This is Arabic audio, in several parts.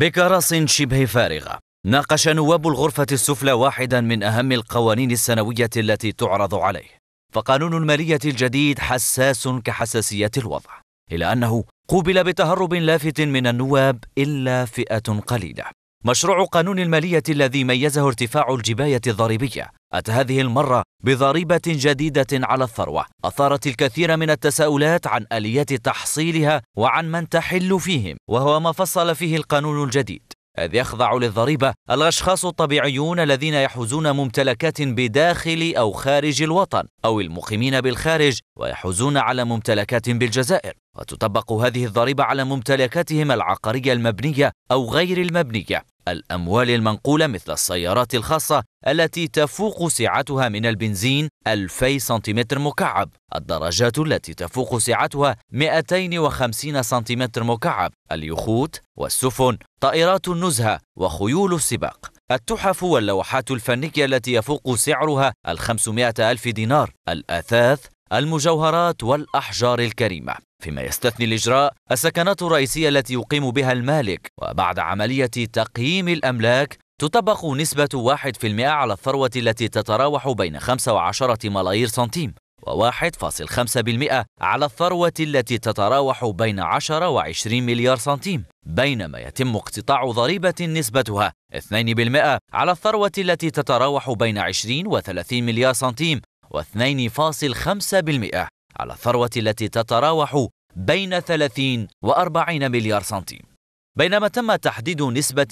بكراس شبه فارغة ناقش نواب الغرفة السفلى واحدا من أهم القوانين السنوية التي تعرض عليه فقانون المالية الجديد حساس كحساسية الوضع إلا أنه قوبل بتهرب لافت من النواب إلا فئة قليلة مشروع قانون المالية الذي ميزه ارتفاع الجباية الضريبية أتى هذه المرة بضريبة جديدة على الثروة أثارت الكثير من التساؤلات عن آليات تحصيلها وعن من تحل فيهم وهو ما فصل فيه القانون الجديد إذ يخضع للضريبة الأشخاص الطبيعيون الذين يحوزون ممتلكات بداخل أو خارج الوطن أو المقيمين بالخارج ويحوزون على ممتلكات بالجزائر وتطبق هذه الضريبة على ممتلكاتهم العقارية المبنية أو غير المبنية الأموال المنقولة مثل السيارات الخاصة التي تفوق سعتها من البنزين 2000 سنتيمتر مكعب الدراجات التي تفوق سعتها 250 سنتيمتر مكعب اليخوت والسفن طائرات النزهة وخيول السباق التحف واللوحات الفنية التي يفوق سعرها الخمسمائة ألف دينار الأثاث المجوهرات والأحجار الكريمة فيما يستثني الإجراء السكنات الرئيسية التي يقيم بها المالك وبعد عملية تقييم الأملاك تطبق نسبة 1% على الثروة التي تتراوح بين 5 و10 ملايير سنتيم و1.5% على الثروة التي تتراوح بين 10 و20 مليار سنتيم بينما يتم اقتطاع ضريبة نسبتها 2% على الثروة التي تتراوح بين 20 و30 مليار سنتيم و2.5% على الثروة التي تتراوح بين 30 و40 مليار سنتيم بينما تم تحديد نسبة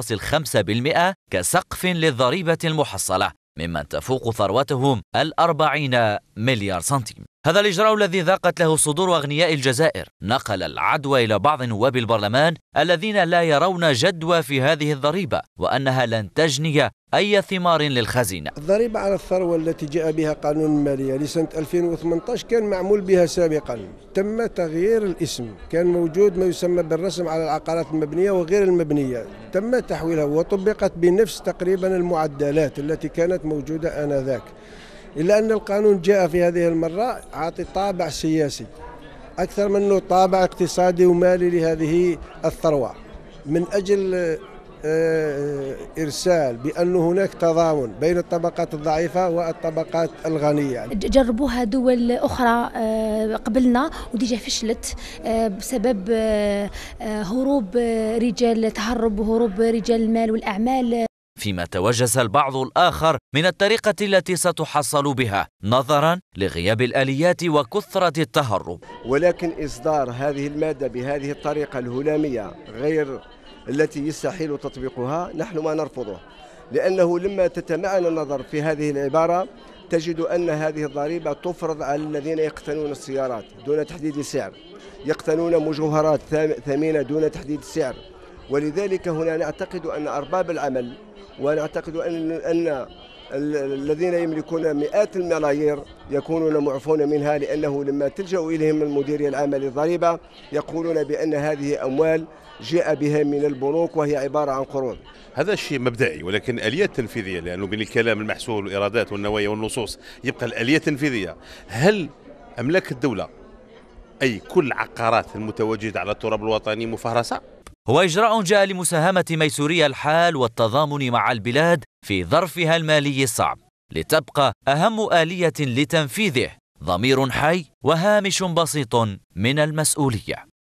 3.5% كسقف للضريبة المحصلة ممن تفوق ثروتهم الأربعين مليار سنتيم هذا الإجراء الذي ذاقت له صدور أغنياء الجزائر نقل العدوى إلى بعض نواب البرلمان الذين لا يرون جدوى في هذه الضريبة وأنها لن تجني أي ثمار للخزينة الضريبة على الثروة التي جاء بها قانون المالية لسنة 2018 كان معمول بها سابقا تم تغيير الاسم كان موجود ما يسمى بالرسم على العقارات المبنية وغير المبنية تم تحويلها وطبقت بنفس تقريبا المعدلات التي كانت موجودة آنذاك إلا أن القانون جاء في هذه المرة عاطي طابع سياسي أكثر منه طابع اقتصادي ومالي لهذه الثروة من أجل آه، آه، ارسال بان هناك تضامن بين الطبقات الضعيفه والطبقات الغنيه يعني جربوها دول اخرى آه، قبلنا وديجا فشلت بسبب هروب رجال تهرب وهروب رجال المال والاعمال فيما توجس البعض الآخر من الطريقة التي ستحصل بها نظرا لغياب الآليات وكثرة التهرب ولكن إصدار هذه المادة بهذه الطريقة الهلامية غير التي يستحيل تطبيقها نحن ما نرفضه لأنه لما تتمعن النظر في هذه العبارة تجد أن هذه الضريبة تفرض على الذين يقتنون السيارات دون تحديد سعر يقتنون مجوهرات ثمينة دون تحديد سعر ولذلك هنا نعتقد أن أرباب العمل ونعتقد أن أن الذين يملكون مئات الملايير يكونون معفون منها لأنه لما تلجأ إليهم المديرية العامة للضريبة يقولون بأن هذه أموال جاء بها من البنوك وهي عبارة عن قروض هذا الشيء مبدئي ولكن اليه التنفيذية لأنه بين الكلام المحسول والإيرادات والنوايا والنصوص يبقى الآلية التنفيذية هل أملاك الدولة أي كل عقارات المتواجدة على التراب الوطني مفهرسة؟ هو إجراء جاء لمساهمة ميسوري الحال والتضامن مع البلاد في ظرفها المالي الصعب لتبقى أهم آلية لتنفيذه ضمير حي وهامش بسيط من المسؤولية